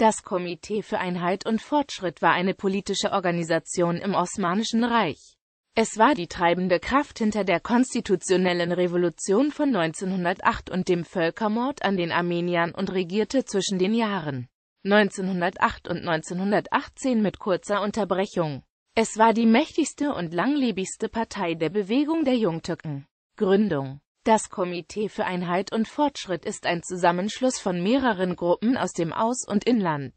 Das Komitee für Einheit und Fortschritt war eine politische Organisation im Osmanischen Reich. Es war die treibende Kraft hinter der konstitutionellen Revolution von 1908 und dem Völkermord an den Armeniern und regierte zwischen den Jahren 1908 und 1918 mit kurzer Unterbrechung. Es war die mächtigste und langlebigste Partei der Bewegung der Jungtürken. Gründung das Komitee für Einheit und Fortschritt ist ein Zusammenschluss von mehreren Gruppen aus dem Aus- und Inland,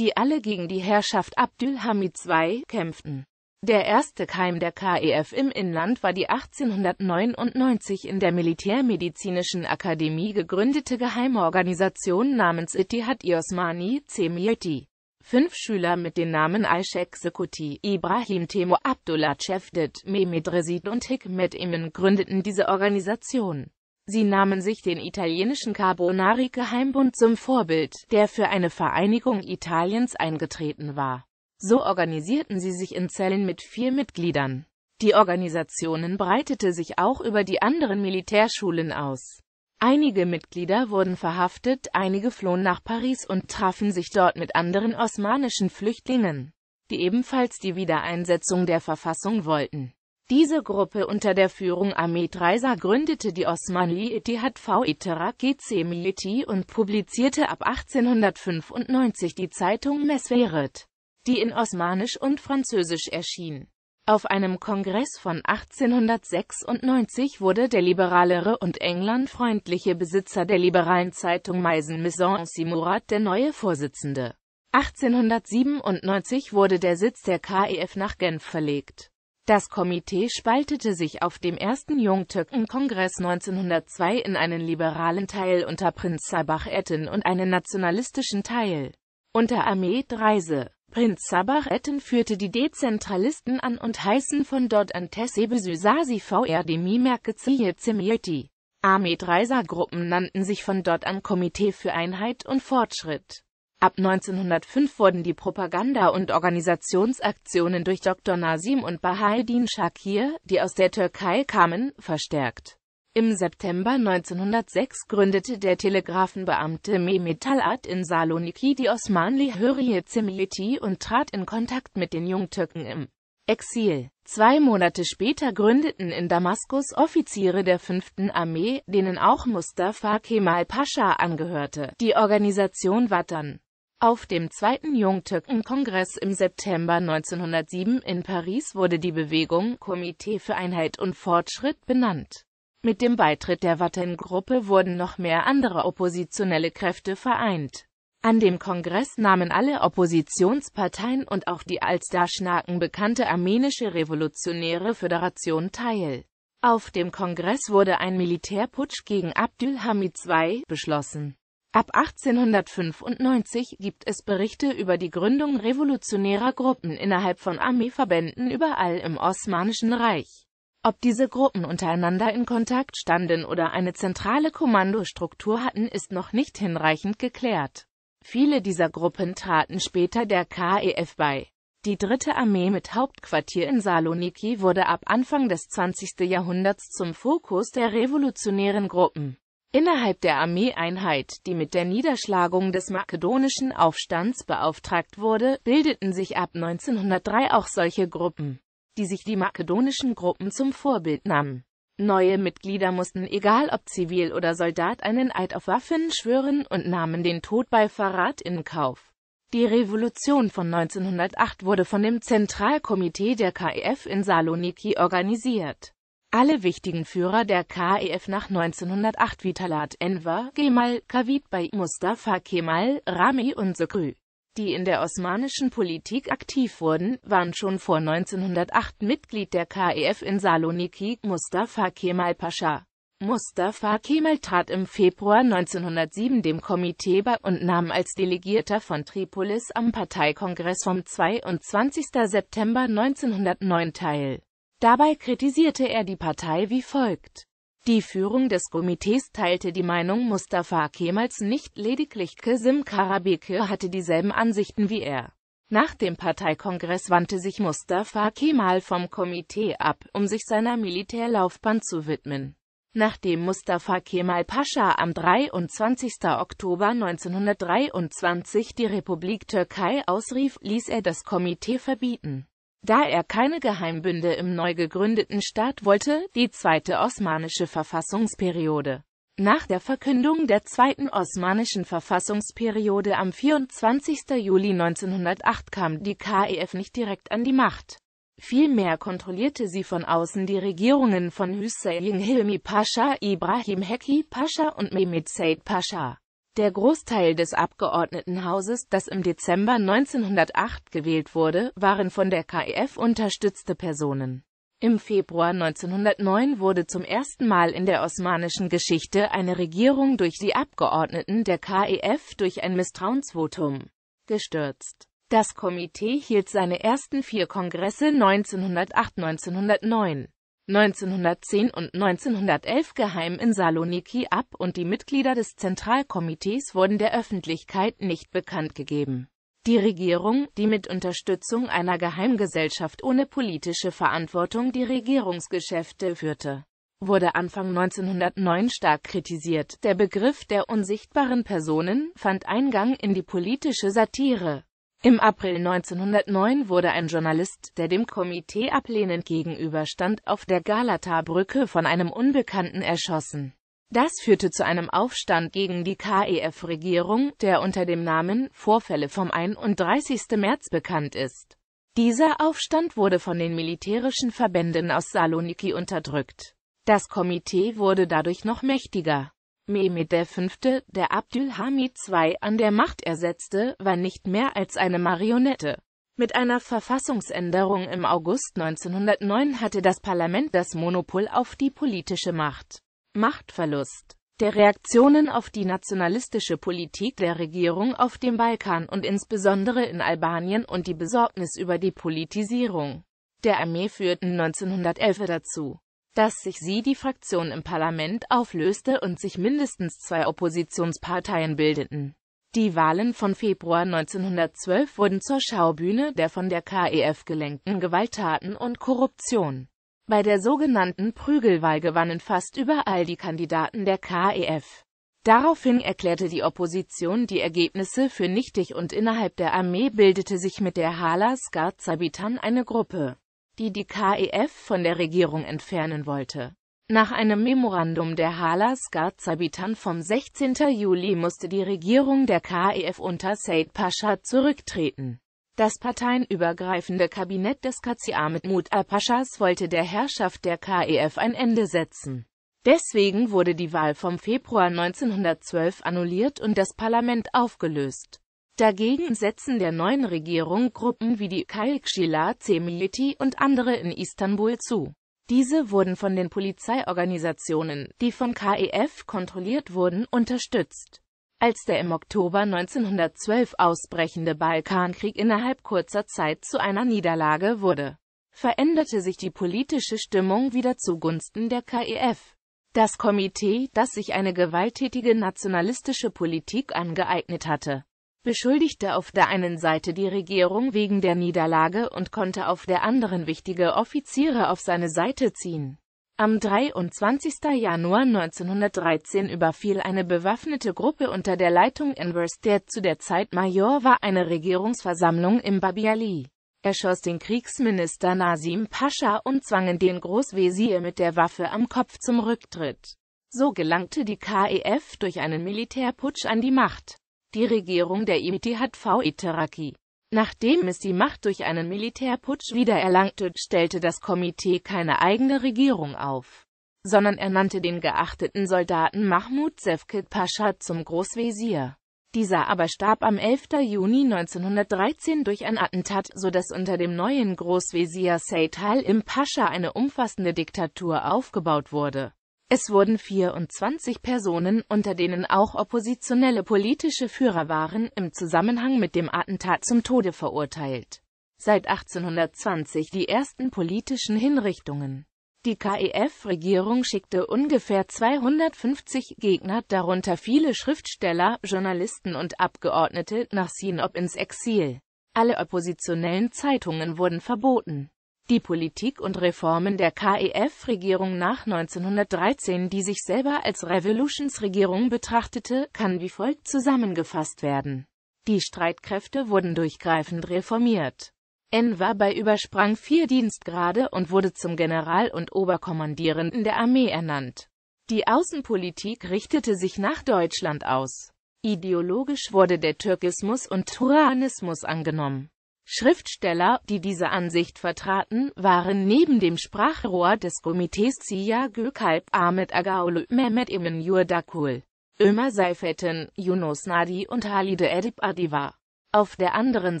die alle gegen die Herrschaft Abdülhamid II kämpften. Der erste Keim der KEF im Inland war die 1899 in der Militärmedizinischen Akademie gegründete geheime Organisation namens Itihad i Osmani Cemiyeti. Fünf Schüler mit den Namen Aishek Sekuti, Ibrahim Temo Abdullah Cevdet, Mehmet Resid und Hikmet Emin gründeten diese Organisation. Sie nahmen sich den italienischen Carbonari-Geheimbund zum Vorbild, der für eine Vereinigung Italiens eingetreten war. So organisierten sie sich in Zellen mit vier Mitgliedern. Die Organisationen breitete sich auch über die anderen Militärschulen aus. Einige Mitglieder wurden verhaftet, einige flohen nach Paris und trafen sich dort mit anderen osmanischen Flüchtlingen, die ebenfalls die Wiedereinsetzung der Verfassung wollten. Diese Gruppe unter der Führung Ahmed Reiser gründete die Osmanli Etihad V-Itaraki Militi und publizierte ab 1895 die Zeitung Mesveret, die in Osmanisch und Französisch erschien. Auf einem Kongress von 1896 wurde der liberalere und englandfreundliche Besitzer der liberalen Zeitung Meisen Maison Simurat der neue Vorsitzende. 1897 wurde der Sitz der KEF nach Genf verlegt. Das Komitee spaltete sich auf dem ersten Jungtürken-Kongress 1902 in einen liberalen Teil unter Prinz Sabach Etten und einen nationalistischen Teil unter Armee Reise. Prinz Sabah Etten führte die Dezentralisten an und heißen von dort an Tesebesüsasi VR Demimerkezijezemieti. Armee-Dreiser-Gruppen nannten sich von dort an Komitee für Einheit und Fortschritt. Ab 1905 wurden die Propaganda- und Organisationsaktionen durch Dr. Nasim und Bahaeddin Shakir, die aus der Türkei kamen, verstärkt. Im September 1906 gründete der Telegrafenbeamte Mehmetallat in Saloniki die Osmanli Hürriye cemiyeti und trat in Kontakt mit den Jungtürken im Exil. Zwei Monate später gründeten in Damaskus Offiziere der 5. Armee, denen auch Mustafa Kemal Pascha angehörte, die Organisation Watan. Auf dem Zweiten Jungtürkenkongress im September 1907 in Paris wurde die Bewegung Komitee für Einheit und Fortschritt benannt. Mit dem Beitritt der Vatten-Gruppe wurden noch mehr andere oppositionelle Kräfte vereint. An dem Kongress nahmen alle Oppositionsparteien und auch die als Daschnaken bekannte armenische Revolutionäre Föderation teil. Auf dem Kongress wurde ein Militärputsch gegen Abdülhamid II beschlossen. Ab 1895 gibt es Berichte über die Gründung revolutionärer Gruppen innerhalb von Armeeverbänden überall im Osmanischen Reich. Ob diese Gruppen untereinander in Kontakt standen oder eine zentrale Kommandostruktur hatten, ist noch nicht hinreichend geklärt. Viele dieser Gruppen traten später der KEF bei. Die dritte Armee mit Hauptquartier in Saloniki wurde ab Anfang des 20. Jahrhunderts zum Fokus der revolutionären Gruppen. Innerhalb der Armeeeinheit, die mit der Niederschlagung des makedonischen Aufstands beauftragt wurde, bildeten sich ab 1903 auch solche Gruppen die sich die makedonischen Gruppen zum Vorbild nahmen. Neue Mitglieder mussten, egal ob Zivil oder Soldat, einen Eid auf Waffen schwören und nahmen den Tod bei Verrat in Kauf. Die Revolution von 1908 wurde von dem Zentralkomitee der KEF in Saloniki organisiert. Alle wichtigen Führer der KEF nach 1908 Vitalat Enver, Gemal, Kavit bei Mustafa Kemal, Rami und Sekrü die in der osmanischen Politik aktiv wurden, waren schon vor 1908 Mitglied der KEF in Saloniki, Mustafa Kemal Pascha. Mustafa Kemal trat im Februar 1907 dem Komitee bei und nahm als Delegierter von Tripolis am Parteikongress vom 22. September 1909 teil. Dabei kritisierte er die Partei wie folgt die Führung des Komitees teilte die Meinung Mustafa Kemals nicht, lediglich Kesim Karabekir hatte dieselben Ansichten wie er. Nach dem Parteikongress wandte sich Mustafa Kemal vom Komitee ab, um sich seiner Militärlaufbahn zu widmen. Nachdem Mustafa Kemal Pascha am 23. Oktober 1923 die Republik Türkei ausrief, ließ er das Komitee verbieten. Da er keine Geheimbünde im neu gegründeten Staat wollte, die zweite osmanische Verfassungsperiode. Nach der Verkündung der zweiten osmanischen Verfassungsperiode am 24. Juli 1908 kam die KEF nicht direkt an die Macht. Vielmehr kontrollierte sie von außen die Regierungen von Hüseyin Hilmi Pascha, Ibrahim Heki Pascha und Mehmet Said Pascha. Der Großteil des Abgeordnetenhauses, das im Dezember 1908 gewählt wurde, waren von der KEF unterstützte Personen. Im Februar 1909 wurde zum ersten Mal in der osmanischen Geschichte eine Regierung durch die Abgeordneten der KEF durch ein Misstrauensvotum gestürzt. Das Komitee hielt seine ersten vier Kongresse 1908-1909. 1910 und 1911 geheim in Saloniki ab und die Mitglieder des Zentralkomitees wurden der Öffentlichkeit nicht bekannt gegeben. Die Regierung, die mit Unterstützung einer Geheimgesellschaft ohne politische Verantwortung die Regierungsgeschäfte führte, wurde Anfang 1909 stark kritisiert. Der Begriff der unsichtbaren Personen fand Eingang in die politische Satire. Im April 1909 wurde ein Journalist, der dem Komitee ablehnend gegenüberstand, auf der Galata-Brücke von einem Unbekannten erschossen. Das führte zu einem Aufstand gegen die KEF-Regierung, der unter dem Namen Vorfälle vom 31. März bekannt ist. Dieser Aufstand wurde von den militärischen Verbänden aus Saloniki unterdrückt. Das Komitee wurde dadurch noch mächtiger. Mehmed V., der Abdülhamid II an der Macht ersetzte, war nicht mehr als eine Marionette. Mit einer Verfassungsänderung im August 1909 hatte das Parlament das Monopol auf die politische Macht. Machtverlust der Reaktionen auf die nationalistische Politik der Regierung auf dem Balkan und insbesondere in Albanien und die Besorgnis über die Politisierung der Armee führten 1911 dazu, dass sich sie die Fraktion im Parlament auflöste und sich mindestens zwei Oppositionsparteien bildeten. Die Wahlen von Februar 1912 wurden zur Schaubühne der von der KEF gelenkten Gewalttaten und Korruption. Bei der sogenannten Prügelwahl gewannen fast überall die Kandidaten der KEF. Daraufhin erklärte die Opposition die Ergebnisse für nichtig und innerhalb der Armee bildete sich mit der Hala Skar Zabitan eine Gruppe die die KEF von der Regierung entfernen wollte. Nach einem Memorandum der Halas-Garzabitan vom 16. Juli musste die Regierung der KEF unter Said Pasha zurücktreten. Das parteienübergreifende Kabinett des KCA mit Mut al Paschas wollte der Herrschaft der KEF ein Ende setzen. Deswegen wurde die Wahl vom Februar 1912 annulliert und das Parlament aufgelöst. Dagegen setzen der neuen Regierung Gruppen wie die Kalkschila Cemiliti und andere in Istanbul zu. Diese wurden von den Polizeiorganisationen, die von KEF kontrolliert wurden, unterstützt. Als der im Oktober 1912 ausbrechende Balkankrieg innerhalb kurzer Zeit zu einer Niederlage wurde, veränderte sich die politische Stimmung wieder zugunsten der KEF. Das Komitee, das sich eine gewalttätige nationalistische Politik angeeignet hatte, beschuldigte auf der einen Seite die Regierung wegen der Niederlage und konnte auf der anderen wichtige Offiziere auf seine Seite ziehen. Am 23. Januar 1913 überfiel eine bewaffnete Gruppe unter der Leitung Inverse, der zu der Zeit Major war, eine Regierungsversammlung im Babiali. Er schoss den Kriegsminister Nasim Pascha und zwangen den Großwesir mit der Waffe am Kopf zum Rücktritt. So gelangte die KEF durch einen Militärputsch an die Macht die Regierung der Imitihad-V-Itaraki. Nachdem es die Macht durch einen Militärputsch wiedererlangte, stellte das Komitee keine eigene Regierung auf, sondern ernannte den geachteten Soldaten Mahmud Sefket Pascha zum Großwesir. Dieser aber starb am 11. Juni 1913 durch ein Attentat, so dass unter dem neuen Großwesir Seyd im Pascha eine umfassende Diktatur aufgebaut wurde. Es wurden 24 Personen, unter denen auch oppositionelle politische Führer waren, im Zusammenhang mit dem Attentat zum Tode verurteilt. Seit 1820 die ersten politischen Hinrichtungen. Die KEF-Regierung schickte ungefähr 250 Gegner, darunter viele Schriftsteller, Journalisten und Abgeordnete, nach Sinop ins Exil. Alle oppositionellen Zeitungen wurden verboten. Die Politik und Reformen der KEF-Regierung nach 1913, die sich selber als Revolutionsregierung betrachtete, kann wie folgt zusammengefasst werden. Die Streitkräfte wurden durchgreifend reformiert. Enver bei übersprang vier Dienstgrade und wurde zum General und Oberkommandierenden der Armee ernannt. Die Außenpolitik richtete sich nach Deutschland aus. Ideologisch wurde der Türkismus und Turanismus angenommen. Schriftsteller, die diese Ansicht vertraten, waren neben dem Sprachrohr des Komitees Ziya Gökalp, Ahmed Agaolu, Mehmet Emin Yurdakul, Ömer Seifetten, Yunus Nadi und Halide Edip Adiva. Auf der anderen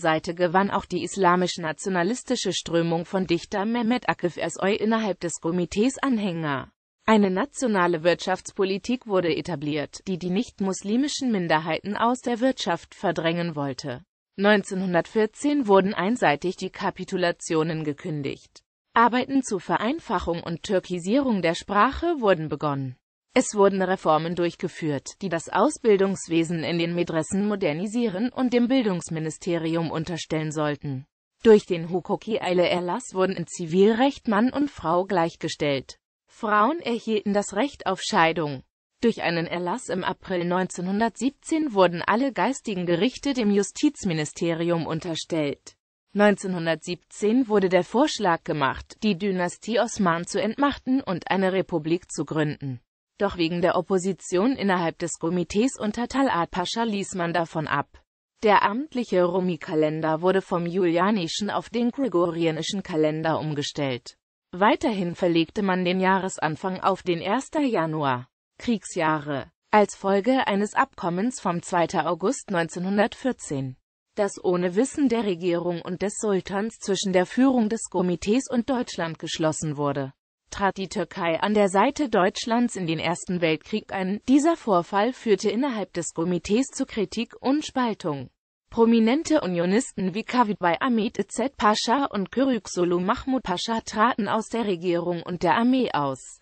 Seite gewann auch die islamisch-nationalistische Strömung von Dichter Mehmet Akif Ersoy innerhalb des Komitees Anhänger. Eine nationale Wirtschaftspolitik wurde etabliert, die die nicht-muslimischen Minderheiten aus der Wirtschaft verdrängen wollte. 1914 wurden einseitig die Kapitulationen gekündigt. Arbeiten zur Vereinfachung und Türkisierung der Sprache wurden begonnen. Es wurden Reformen durchgeführt, die das Ausbildungswesen in den Medressen modernisieren und dem Bildungsministerium unterstellen sollten. Durch den hukuki eile erlass wurden im Zivilrecht Mann und Frau gleichgestellt. Frauen erhielten das Recht auf Scheidung. Durch einen Erlass im April 1917 wurden alle geistigen Gerichte dem Justizministerium unterstellt. 1917 wurde der Vorschlag gemacht, die Dynastie Osman zu entmachten und eine Republik zu gründen. Doch wegen der Opposition innerhalb des Komitees unter Talat Pascha ließ man davon ab. Der amtliche Rumi-Kalender wurde vom julianischen auf den gregorianischen Kalender umgestellt. Weiterhin verlegte man den Jahresanfang auf den 1. Januar. Kriegsjahre, als Folge eines Abkommens vom 2. August 1914, das ohne Wissen der Regierung und des Sultans zwischen der Führung des Komitees und Deutschland geschlossen wurde trat die Türkei an der Seite Deutschlands in den Ersten Weltkrieg ein. Dieser Vorfall führte innerhalb des Komitees zu Kritik und Spaltung. Prominente Unionisten wie Kavit Kavibay Ahmet Ezzet Pascha und Kürük Solu Mahmud Pascha traten aus der Regierung und der Armee aus.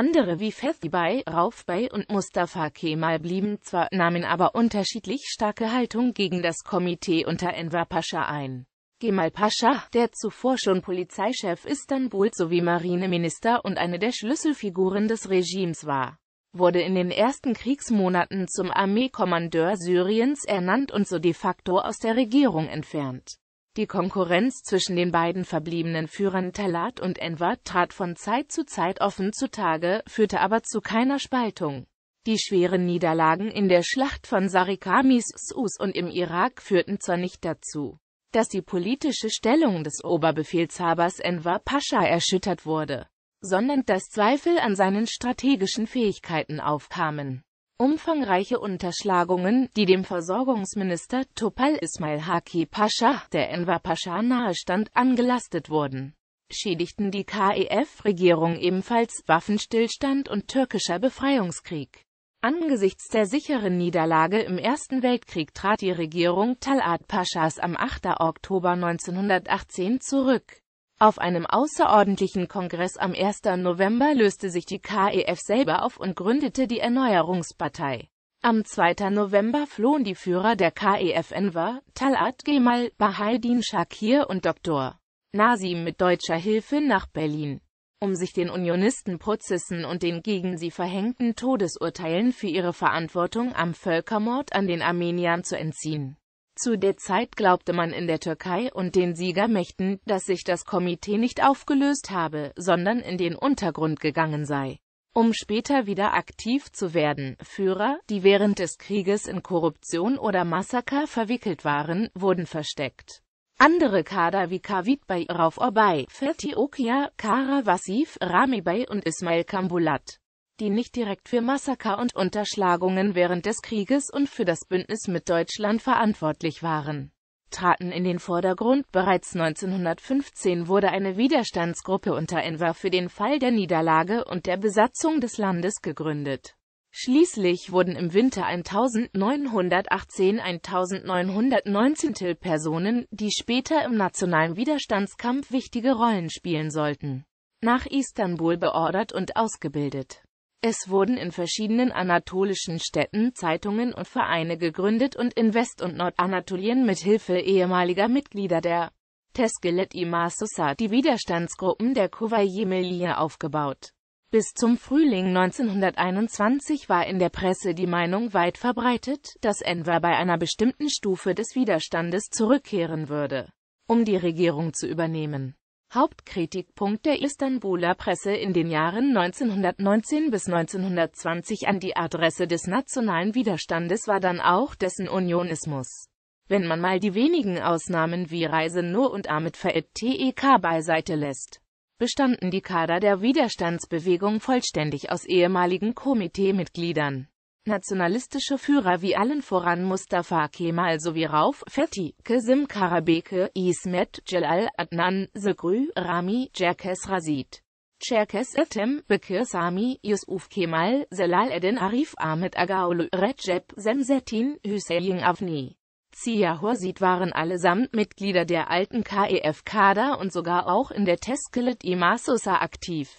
Andere wie Fethibay, Raufbey und Mustafa Kemal blieben zwar, nahmen aber unterschiedlich starke Haltung gegen das Komitee unter Enver Pascha ein. Kemal Pascha, der zuvor schon Polizeichef Istanbul sowie Marineminister und eine der Schlüsselfiguren des Regimes war, wurde in den ersten Kriegsmonaten zum Armeekommandeur Syriens ernannt und so de facto aus der Regierung entfernt. Die Konkurrenz zwischen den beiden verbliebenen Führern Talat und Enver trat von Zeit zu Zeit offen zutage, führte aber zu keiner Spaltung. Die schweren Niederlagen in der Schlacht von Sarikamis Sus und im Irak führten zwar nicht dazu, dass die politische Stellung des Oberbefehlshabers Enver Pascha erschüttert wurde, sondern dass Zweifel an seinen strategischen Fähigkeiten aufkamen. Umfangreiche Unterschlagungen, die dem Versorgungsminister Topal Ismail Haki Pascha, der Enver Pascha nahestand, angelastet wurden, schädigten die KEF-Regierung ebenfalls Waffenstillstand und türkischer Befreiungskrieg. Angesichts der sicheren Niederlage im Ersten Weltkrieg trat die Regierung Talat Paschas am 8. Oktober 1918 zurück. Auf einem außerordentlichen Kongress am 1. November löste sich die KEF selber auf und gründete die Erneuerungspartei. Am 2. November flohen die Führer der KEF Enver, Talat Gemal, Bahaidin Shakir und Dr. Nasim mit deutscher Hilfe nach Berlin, um sich den Unionistenprozessen und den gegen sie verhängten Todesurteilen für ihre Verantwortung am Völkermord an den Armeniern zu entziehen. Zu der Zeit glaubte man in der Türkei und den Siegermächten, dass sich das Komitee nicht aufgelöst habe, sondern in den Untergrund gegangen sei um später wieder aktiv zu werden. Führer, die während des Krieges in Korruption oder Massaker verwickelt waren, wurden versteckt. Andere Kader wie Kavit Bay, Rauf Orbay, Fethi Okia, Kara Vassif, Rami Bey und Ismail Kambulat die nicht direkt für Massaker und Unterschlagungen während des Krieges und für das Bündnis mit Deutschland verantwortlich waren, traten in den Vordergrund. Bereits 1915 wurde eine Widerstandsgruppe unter Enver für den Fall der Niederlage und der Besatzung des Landes gegründet. Schließlich wurden im Winter 1918-1919 Personen, die später im nationalen Widerstandskampf wichtige Rollen spielen sollten, nach Istanbul beordert und ausgebildet. Es wurden in verschiedenen anatolischen Städten Zeitungen und Vereine gegründet und in West- und Nordanatolien mit Hilfe ehemaliger Mitglieder der Teskelet Imar die Widerstandsgruppen der Kuwaiyemilie aufgebaut. Bis zum Frühling 1921 war in der Presse die Meinung weit verbreitet, dass Enver bei einer bestimmten Stufe des Widerstandes zurückkehren würde, um die Regierung zu übernehmen. Hauptkritikpunkt der Istanbuler Presse in den Jahren 1919 bis 1920 an die Adresse des nationalen Widerstandes war dann auch dessen Unionismus. Wenn man mal die wenigen Ausnahmen wie Reise nur und Ahmed Faed TEK beiseite lässt, bestanden die Kader der Widerstandsbewegung vollständig aus ehemaligen Komiteemitgliedern. Nationalistische Führer wie allen voran Mustafa Kemal sowie Rauf, Fethi, Kesim Karabeke, Ismet, Jalal, Adnan, Segrü, Rami, Cerkes Razid. Cherkes Etem, Bekir Sami, Yusuf Kemal, Zelal Eden Arif Ahmed Agaolu, Recep Semsetin, Hüseyin Avni. Zia Horsid waren allesamt Mitglieder der alten KEF-Kader und sogar auch in der Teskelet Imasusa aktiv.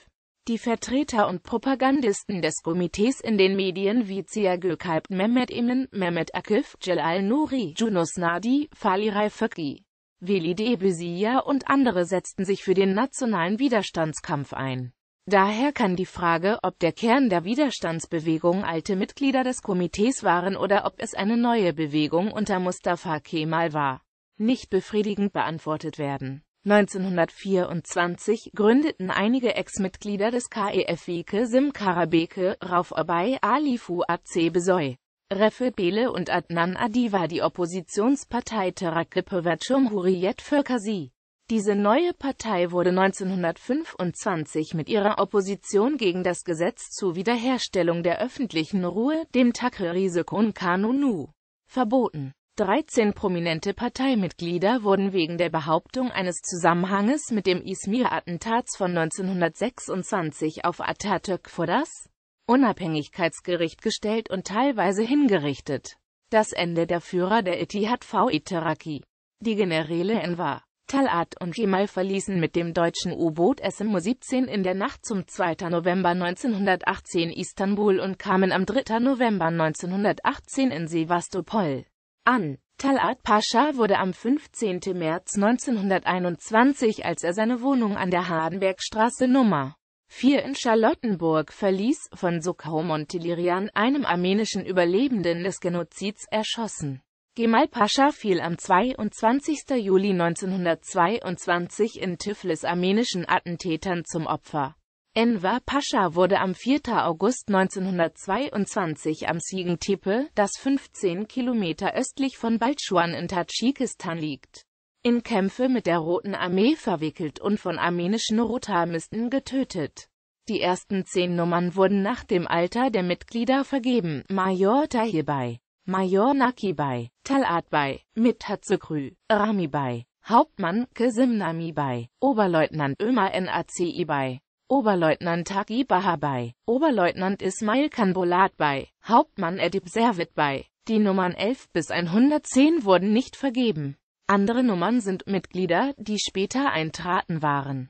Die Vertreter und Propagandisten des Komitees in den Medien wie Zia Gökalp Mehmet Emin, Mehmet Akif, Jelal Nouri, Yunus Nadi, Faliray Föki, Veli Debüziya und andere setzten sich für den nationalen Widerstandskampf ein. Daher kann die Frage, ob der Kern der Widerstandsbewegung alte Mitglieder des Komitees waren oder ob es eine neue Bewegung unter Mustafa Kemal war, nicht befriedigend beantwortet werden. 1924 gründeten einige Ex-Mitglieder des KEF Wieke e, Sim Karabeke, Rauf Obei, Ali Fuat Cebesoy, Refet Bele und Adnan Adiva die Oppositionspartei Terakipöver Huriyet Fürkasi. Diese neue Partei wurde 1925 mit ihrer Opposition gegen das Gesetz zur Wiederherstellung der öffentlichen Ruhe, dem Takrir-Sekun Kanunu, verboten 13 prominente Parteimitglieder wurden wegen der Behauptung eines Zusammenhanges mit dem Izmir-Attentats von 1926 auf Atatürk vor das Unabhängigkeitsgericht gestellt und teilweise hingerichtet. Das Ende der Führer der Itihad V-Iteraki. Die Generäle Enver, Talat und Kemal verließen mit dem deutschen U-Boot SMU 17 in der Nacht zum 2. November 1918 Istanbul und kamen am 3. November 1918 in Sevastopol an. Talat Pascha wurde am 15. März 1921, als er seine Wohnung an der Hardenbergstraße Nummer 4 in Charlottenburg verließ, von Sukau Montelirian, einem armenischen Überlebenden des Genozids, erschossen. Gemal Pascha fiel am 22. Juli 1922 in Tiflis armenischen Attentätern zum Opfer. Enver Pascha wurde am 4. August 1922 am Siegen-Tepe, das 15 Kilometer östlich von Baltschwan in Tadschikistan liegt, in Kämpfe mit der Roten Armee verwickelt und von armenischen Rotarmisten getötet. Die ersten zehn Nummern wurden nach dem Alter der Mitglieder vergeben. Major Tahirbay, Major Nakibay, Talatbay, Mithatzegrü, Ramibay, Hauptmann Kesimnamibay, Oberleutnant Ömer Nacibay. Oberleutnant Haki Baha bei, Oberleutnant Ismail Kanbolat bei, Hauptmann Edip Servit bei. Die Nummern 11 bis 110 wurden nicht vergeben. Andere Nummern sind Mitglieder, die später eintraten waren.